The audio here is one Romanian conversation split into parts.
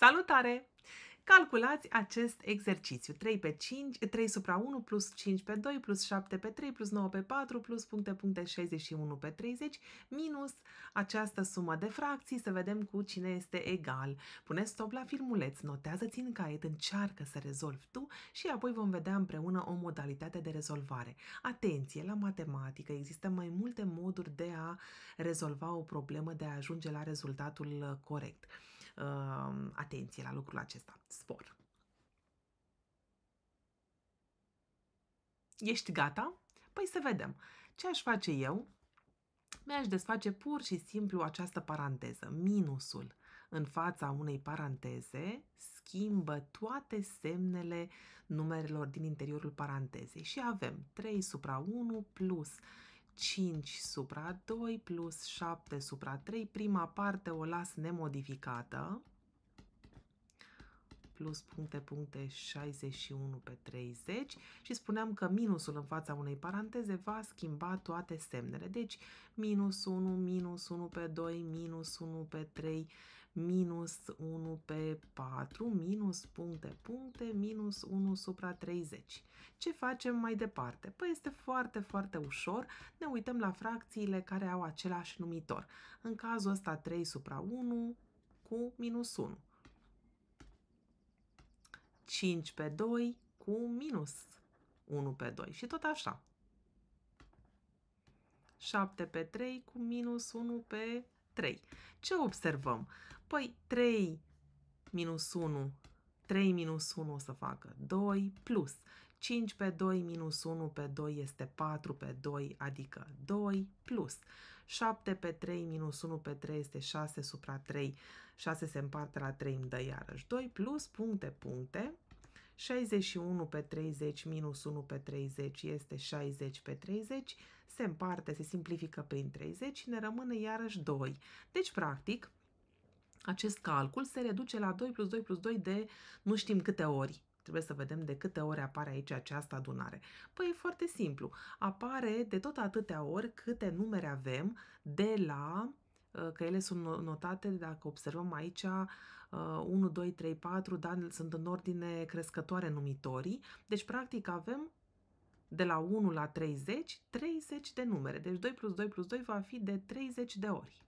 Salutare! Calculați acest exercițiu. 3 pe 5, 3 supra 1 plus 5 pe 2 plus 7 pe 3 plus 9 pe 4 plus puncte puncte 61 pe 30 minus această sumă de fracții să vedem cu cine este egal. Pune stop la filmuleț, notează-ți în caiet, încearcă să rezolvi tu și apoi vom vedea împreună o modalitate de rezolvare. Atenție, la matematică există mai multe moduri de a rezolva o problemă, de a ajunge la rezultatul uh, corect uh, atenție la lucrul acesta. Spor. Ești gata? Păi să vedem. Ce aș face eu? Mi-aș desface pur și simplu această paranteză. Minusul în fața unei paranteze schimbă toate semnele numerelor din interiorul parantezei și avem 3 supra 1 plus 5 supra 2 plus 7 supra 3. Prima parte o las nemodificată. Plus puncte, puncte, 61 pe 30. Și spuneam că minusul în fața unei paranteze va schimba toate semnele. Deci, minus 1, minus 1 pe 2, minus 1 pe 3, minus 1 pe 4, minus puncte, puncte, minus 1 supra 30. Ce facem mai departe? Păi este foarte, foarte ușor. Ne uităm la fracțiile care au același numitor. În cazul ăsta 3 supra 1 cu minus 1. 5 pe 2 cu minus 1 pe 2 și tot așa. 7 pe 3 cu minus 1 pe 3. Ce observăm? Păi 3 minus 1, 3 minus 1 o să facă 2 plus 5 pe 2 minus 1 pe 2 este 4 pe 2, adică 2 plus 7 pe 3 minus 1 pe 3 este 6 supra 3, 6 se împarte la 3 îmi dă iarăși 2 plus puncte, puncte, 61 pe 30 minus 1 pe 30 este 60 pe 30, se împarte, se simplifică prin 30 și ne rămâne iarăși 2. Deci, practic, acest calcul se reduce la 2 plus 2 plus 2 de nu știm câte ori. Trebuie să vedem de câte ori apare aici această adunare. Păi e foarte simplu. Apare de tot atâtea ori câte numere avem de la Uh, că ele sunt notate, dacă observăm aici, 1, 2, 3, 4, da, sunt în ordine crescătoare numitorii. Deci, practic, avem de la 1 la 30, 30 de numere. Deci 2 plus 2 plus 2 va fi de 30 de ori.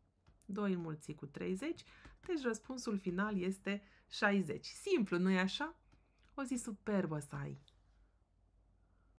2 înmulțit cu 30, deci răspunsul final este 60. Simplu, nu-i așa? O zi superbă să ai!